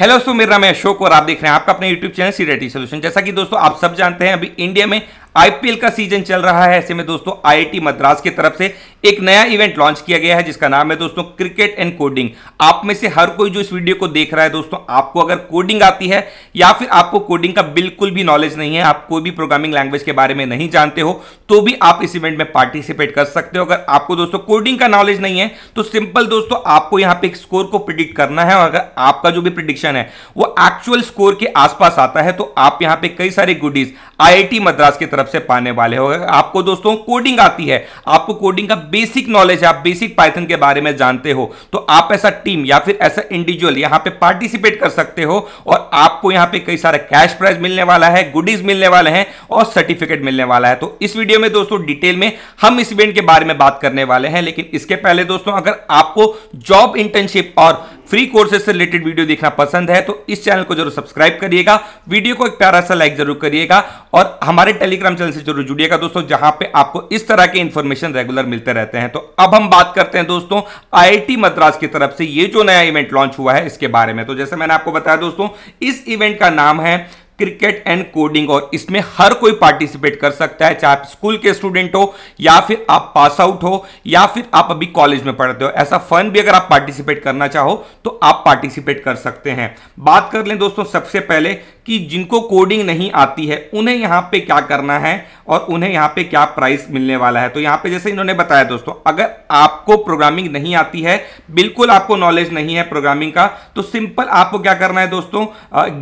hello दोस्तों मेरा नाम है अशोक और आप देख रहे हैं आपका अपने यूट्यूब चैनल सी रेटी सोल्यूशन जैसा कि दोस्तों आप सब जानते हैं अभी इंडिया में आईपीएल का सीजन चल रहा है ऐसे में दोस्तों आईआईटी मद्रास की तरफ से एक नया इवेंट लॉन्च किया गया है जिसका नाम है दोस्तों क्रिकेट एंड कोडिंग आप में से हर कोई जो इस वीडियो को देख रहा है दोस्तों आपको अगर कोडिंग आती है या फिर आपको कोडिंग का बिल्कुल भी नॉलेज नहीं है आप कोई भी प्रोग्रामिंग लैंग्वेज के बारे में नहीं जानते हो तो भी आप इस इवेंट में पार्टिसिपेट कर सकते हो अगर आपको दोस्तों कोडिंग का नॉलेज नहीं है तो सिंपल दोस्तों आपको यहां पे स्कोर को प्रिडिक्ट करना है और अगर आपका जो भी प्रिडिक्शन है वो एक्चुअल स्कोर के आसपास आता है तो आप यहां पे कई सारे गुडीज आई मद्रास की तरफ तरफ से पाने वाले हो आपको दोस्तों कोडिंग आती है आपको कोडिंग का बेसिक नॉलेज है आप बेसिक पाइथन के बारे में जानते हो तो आप ऐसा टीम या फिर ऐसा इंडिविजुअल यहां पे पार्टिसिपेट कर सकते हो और आपको यहां पे कई सारे कैश प्राइज मिलने वाला है गुडीज मिलने वाले हैं और सर्टिफिकेट मिलने वाला है तो इस वीडियो में दोस्तों डिटेल में हम इस इवेंट के बारे में बात करने वाले हैं लेकिन इसके पहले दोस्तों अगर आपको जॉब इंटर्नशिप और फ्री कोर्सेज से रिलेटेड वीडियो देखना पसंद है तो इस चैनल को जरूर सब्सक्राइब करिएगा वीडियो को एक प्यारा सा लाइक जरूर करिएगा और हमारे टेलीग्राम चैनल से जरूर जुड़िएगा दोस्तों जहां पे आपको इस तरह के इंफॉर्मेशन रेगुलर मिलते रहते हैं तो अब हम बात करते हैं दोस्तों आई मद्रास की तरफ से ये जो नया इवेंट लॉन्च हुआ है इसके बारे में तो जैसे मैंने आपको बताया दोस्तों इस इवेंट का नाम है क्रिकेट एंड कोडिंग और इसमें हर कोई पार्टिसिपेट कर सकता है चाहे आप स्कूल के स्टूडेंट हो या फिर आप पास आउट हो या फिर आप अभी कॉलेज में पढ़ते हो ऐसा फन भी अगर आप पार्टिसिपेट करना चाहो तो आप पार्टिसिपेट कर सकते हैं बात कर लें दोस्तों सबसे पहले कि जिनको कोडिंग नहीं आती है उन्हें यहाँ पे क्या करना है और उन्हें यहाँ पे क्या प्राइस मिलने वाला है तो यहाँ पे जैसे इन्होंने बताया दोस्तों अगर आपको प्रोग्रामिंग नहीं आती है बिल्कुल आपको नॉलेज नहीं है प्रोग्रामिंग का तो सिंपल आपको क्या करना है दोस्तों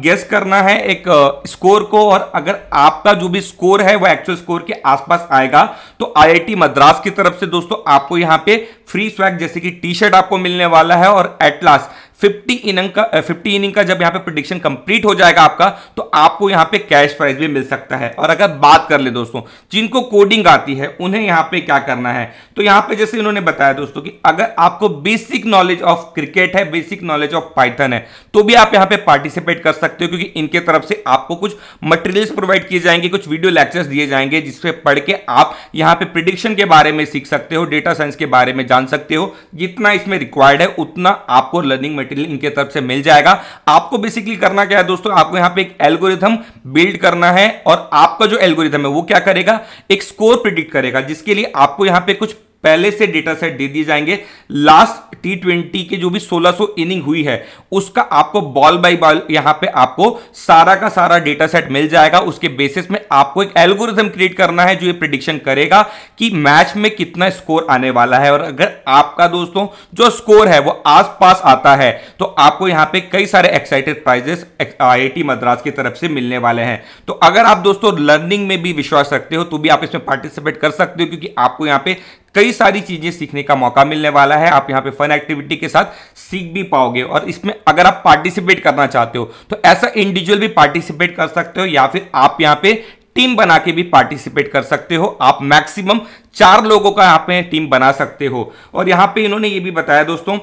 गेस करना है एक स्कोर को और अगर आपका जो भी स्कोर है वो एक्चुअल स्कोर के आसपास आएगा तो आईआईटी मद्रास की तरफ से दोस्तों आपको यहां पे फ्री स्वैग जैसे कि टी शर्ट आपको मिलने वाला है और एटलास 50 इनिंग का 50 इनिंग का जब यहां पे प्रिडिक्शन कंप्लीट हो जाएगा आपका तो आपको यहाँ पे कैश प्राइज भी मिल सकता है और अगर बात कर ले दोस्तों जिनको कोडिंग आती है उन्हें यहां पे क्या करना है तो यहां पे जैसे इन्होंने बताया दोस्तों कि अगर आपको बेसिक नॉलेज ऑफ क्रिकेट है बेसिक नॉलेज ऑफ पाइथन है तो भी आप यहाँ पे पार्टिसिपेट कर सकते हो क्योंकि इनके तरफ से आपको कुछ मटेरियल्स प्रोवाइड किए जाएंगे कुछ वीडियो लेक्चर्स दिए जाएंगे जिसपे पढ़ के आप यहाँ पे प्रिडिक्शन के बारे में सीख सकते हो डेटा साइंस के बारे में जान सकते हो जितना इसमें रिक्वायर्ड है उतना आपको लर्निंग मटेरियल इनके तरफ से मिल जाएगा आपको बेसिकली करना क्या है दोस्तों आपको यहां पे एक एल्गोरिथम बिल्ड करना है और आपका जो एल्गोरिथम है वो क्या करेगा एक स्कोर प्रिडिक्ट करेगा जिसके लिए आपको यहां पे कुछ पहले से डेटा सेट दे दिए जाएंगे लास्ट टी ट्वेंटी के जो भी 1600 इनिंग हुई है उसका आपको बॉल बाय बॉल यहां पे आपको सारा का सारा डेटा सेट मिल जाएगा उसके बेसिस में आपको एक एल्गोरिज्म क्रिएट करना है जो ये प्रिडिक्शन करेगा कि मैच में कितना स्कोर आने वाला है और अगर आपका दोस्तों जो स्कोर है वो आस आता है तो आपको यहां पर कई सारे एक्साइटेड प्राइजेस आई मद्रास की तरफ से मिलने वाले हैं तो अगर आप दोस्तों लर्निंग में भी विश्वास रखते हो तो भी आप इसमें पार्टिसिपेट कर सकते हो क्योंकि आपको यहां पर कई सारी चीजें सीखने का मौका मिलने वाला है आप यहाँ पे फन एक्टिविटी के साथ सीख भी पाओगे और इसमें अगर आप पार्टिसिपेट करना चाहते हो तो ऐसा इंडिविजुअल भी पार्टिसिपेट कर सकते हो या फिर आप यहाँ पे टीम बना के भी पार्टिसिपेट कर सकते हो आप मैक्सिमम चार लोगों का यहाँ पे टीम बना सकते हो और यहाँ पे इन्होंने ये भी बताया दोस्तों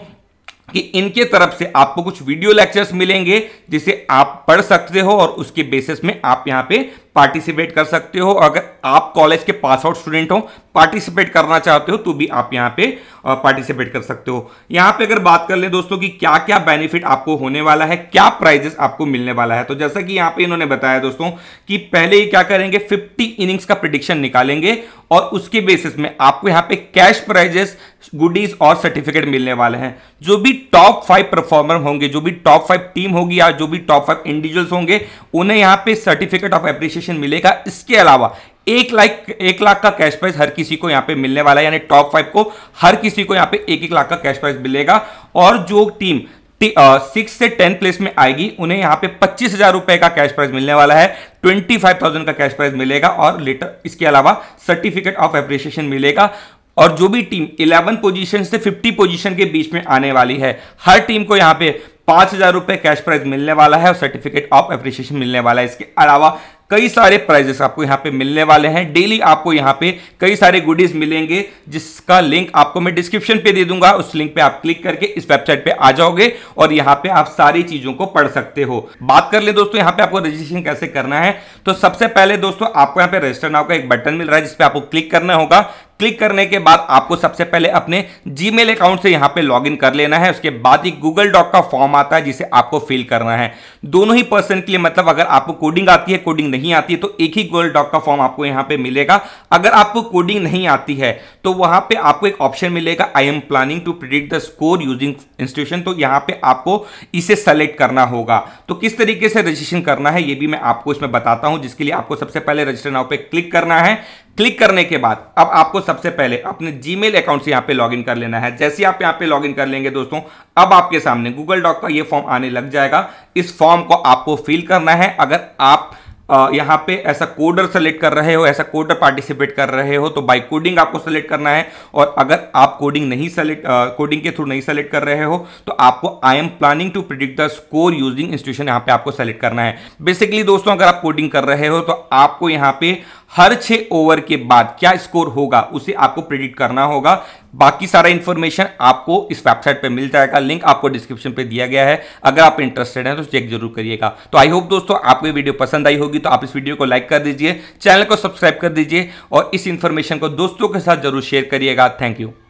कि इनके तरफ से आपको कुछ वीडियो लेक्चर्स मिलेंगे जिसे आप पढ़ सकते हो और उसके बेसिस में आप यहाँ पे पार्टिसिपेट कर सकते हो अगर आप कॉलेज के पास आउट स्टूडेंट हो पार्टिसिपेट करना चाहते हो तो भी आप यहाँ पे पार्टिसिपेट कर सकते हो यहाँ पे अगर बात कर ले दोस्तों कि क्या क्या बेनिफिट आपको होने वाला है क्या प्राइजेस आपको मिलने वाला है तो जैसा कि यहाँ पे इन्होंने बताया दोस्तों कि पहले ही क्या करेंगे फिफ्टी इनिंग्स का प्रिडिक्शन निकालेंगे और उसके बेसिस में आपको यहाँ पे कैश प्राइजेस गुडीज और सर्टिफिकेट मिलने वाले हैं जो भी टॉप फाइव परफॉर्मर होंगे जो भी टॉप फाइव टीम होगी या जो भी टॉप फाइव इंडिविजुअल्स होंगे उन्हें यहाँ पे सर्टिफिकेट ऑफ एप्रिसिएशन नोटिफिकेशन मिलेगा इसके अलावा एक लाख एक लाख का कैश प्राइस हर किसी को यहां पे मिलने वाला है यानी टॉप फाइव को हर किसी को यहां पे एक एक लाख का कैश प्राइस मिलेगा और जो टीम सिक्स से टेन प्लेस में आएगी उन्हें यहां पे पच्चीस हजार रुपए का कैश प्राइज मिलने वाला है ट्वेंटी फाइव थाउजेंड का कैश प्राइज मिलेगा और लेटर इसके अलावा सर्टिफिकेट ऑफ एप्रिसिएशन मिलेगा और जो भी टीम इलेवन पोजिशन से फिफ्टी पोजिशन के बीच में आने वाली है हर टीम को यहां पे पांच हजार रुपए कैश प्राइज मिलने वाला है और सर्टिफिकेट ऑफ एप्रिसिएशन मिलने वाला है इसके अलावा कई सारे प्राइजेस आपको यहाँ पे मिलने वाले हैं डेली आपको यहाँ पे कई सारे गुडीज मिलेंगे जिसका लिंक आपको मैं डिस्क्रिप्शन पे दे दूंगा उस लिंक पे आप क्लिक करके इस वेबसाइट पे आ जाओगे और यहाँ पे आप सारी चीजों को पढ़ सकते हो बात कर ले दोस्तों यहाँ पे आपको रजिस्ट्रेशन कैसे करना है तो सबसे पहले दोस्तों आपको यहाँ पे रजिस्टर नाव का एक बटन मिल रहा है जिसपे आपको क्लिक करना होगा क्लिक करने के बाद आपको सबसे पहले अपने जीमेल अकाउंट से यहाँ पे लॉगिन कर लेना है उसके बाद ही गूगल डॉक का फॉर्म आता है जिसे आपको फिल करना है दोनों ही पर्सन के लिए मतलब अगर आपको कोडिंग आती है कोडिंग नहीं आती है तो एक ही गूगल डॉक का फॉर्म आपको यहाँ पे मिलेगा अगर आपको कोडिंग नहीं आती है तो वहां पे आपको एक ऑप्शन मिलेगा I am planning to predict the score using institution तो यहाँ पे आपको इसे सेलेक्ट करना होगा तो किस तरीके से रजिस्ट्रेशन करना है ये भी मैं आपको इसमें बताता हूं जिसके लिए आपको सबसे पहले रजिस्टर नाव पे क्लिक करना है क्लिक करने के बाद अब आपको सबसे पहले अपने जीमेल अकाउंट से यहाँ पे लॉगिन कर लेना है जैसे आप यहाँ पे लॉगिन कर लेंगे दोस्तों अब आपके सामने गूगल डॉक का ये फॉर्म आने लग जाएगा इस फॉर्म को आपको फिल करना है अगर आप यहाँ पे ऐसा कोडर सेलेक्ट कर रहे हो ऐसा कोडर पार्टिसिपेट कर रहे हो तो बाई कोडिंग आपको सेलेक्ट करना है और अगर आप कोडिंग नहीं सेलेक्ट कोडिंग के थ्रू नहीं सेलेक्ट कर रहे हो तो आपको I am planning to predict the score using institution यहाँ पे आपको सेलेक्ट करना है बेसिकली दोस्तों अगर आप कोडिंग कर रहे हो तो आपको यहाँ पे हर छह ओवर के बाद क्या स्कोर होगा उसे आपको प्रेडिक्ट करना होगा बाकी सारा इंफॉर्मेशन आपको इस वेबसाइट पे मिल जाएगा लिंक आपको डिस्क्रिप्शन पे दिया गया है अगर आप इंटरेस्टेड हैं तो चेक जरूर करिएगा तो आई होप दोस्तों आपको ये वीडियो पसंद आई होगी तो आप इस वीडियो को लाइक कर दीजिए चैनल को सब्सक्राइब कर दीजिए और इस इंफॉर्मेशन को दोस्तों के साथ जरूर शेयर करिएगा थैंक यू